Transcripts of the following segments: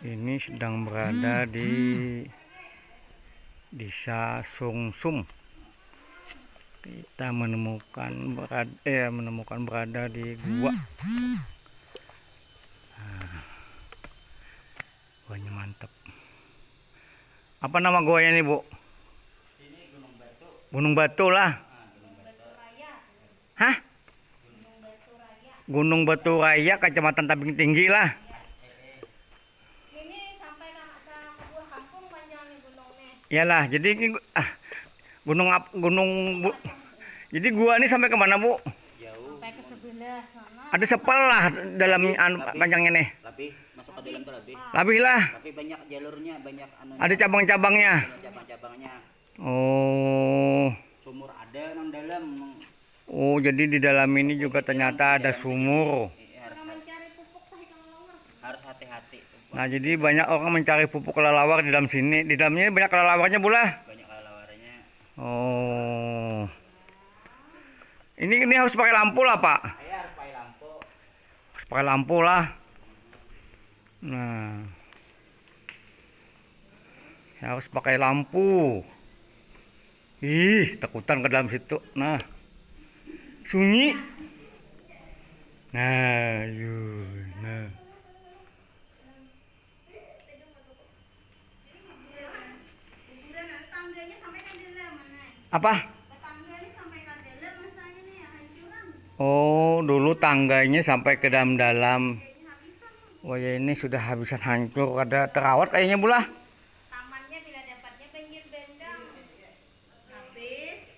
ini sedang berada hmm, di desa Sungsum kita menemukan berada eh, menemukan berada di gua nah, guanya mantep apa nama guanya ini bu Gunung Batu Gunung Batu lah ah, Hah? Gunung Batu Raya, Gunung Batu Raya Kecamatan Tabing Tinggi lah. lah, jadi ini ah, gunung ap, gunung bu, jadi gua ini sampai kemana bu? Sampai ke sebelah sana. Ada sepel lah dalam anu panjangnya nih. Tapi masuk ke dalam tuh lebih. lah. Tapi banyak jalurnya, banyak anunya. Ada cabang-cabangnya. Cabang-cabangnya. Oh. Sumur ada yang dalam. Oh, jadi di dalam ini juga ternyata ada sumur. Nah, jadi banyak orang mencari pupuk kelelawar di dalam sini. Di dalamnya banyak kelelawarnya pula. Banyak kelelawarnya. Oh. Ini ini harus pakai lampu lah, Pak. Iya, harus pakai lampu. Harus pakai lampu lah. Nah. Harus pakai lampu. Ih, takutan ke dalam situ. Nah. Sunyi. Nah, yuk. Nah. apa Oh, dulu tangganya sampai ke dalam-dalam. oh, ya ini sudah habisan hancur. Ada terawat kayaknya pula. Tamannya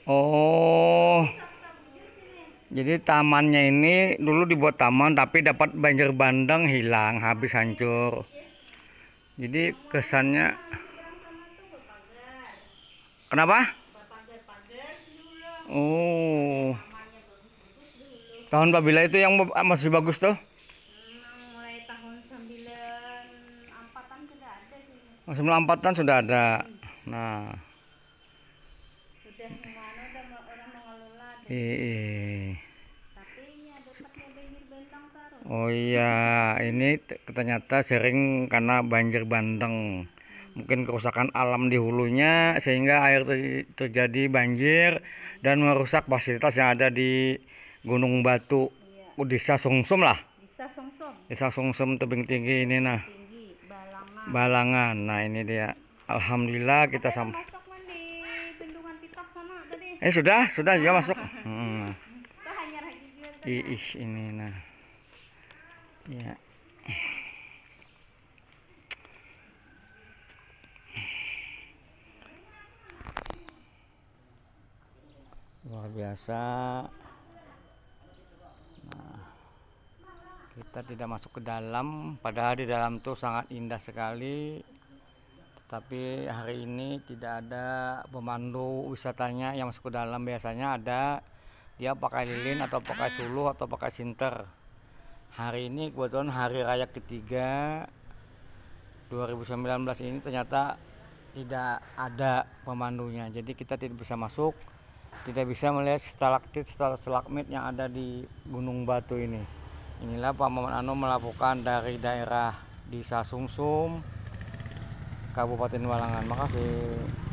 Oh. Jadi tamannya ini dulu dibuat taman tapi dapat banjir bandang hilang, habis hancur. Jadi kesannya Kenapa? Oh. Tahun Babila itu yang masih bagus tuh? Mulai tahun 94-an sudah ada sih. Masih oh, melampatan sudah ada. Nah. Iya. iya. Oh iya, ini ternyata sering karena banjir bandang mungkin kerusakan alam di hulunya sehingga air terjadi banjir dan merusak fasilitas yang ada di Gunung Batu iya. Desa Sungsum lah Desa Sungsum Desa tebing tinggi ini nah tinggi, balangan. balangan nah ini dia Alhamdulillah kita sampai eh sudah sudah juga masuk hmm. Ih, ini nah ya biasa nah, kita tidak masuk ke dalam padahal di dalam tuh sangat indah sekali tapi hari ini tidak ada pemandu wisatanya yang masuk ke dalam biasanya ada dia pakai lilin atau pakai suluh atau pakai sinter hari ini kebetulan hari raya ketiga 2019 ini ternyata tidak ada pemandunya jadi kita tidak bisa masuk kita bisa melihat stalaktit stalagmit yang ada di Gunung Batu ini. Inilah Pak Maman Ano melakukan dari daerah di Sungsum, Kabupaten Walangan. Makasih.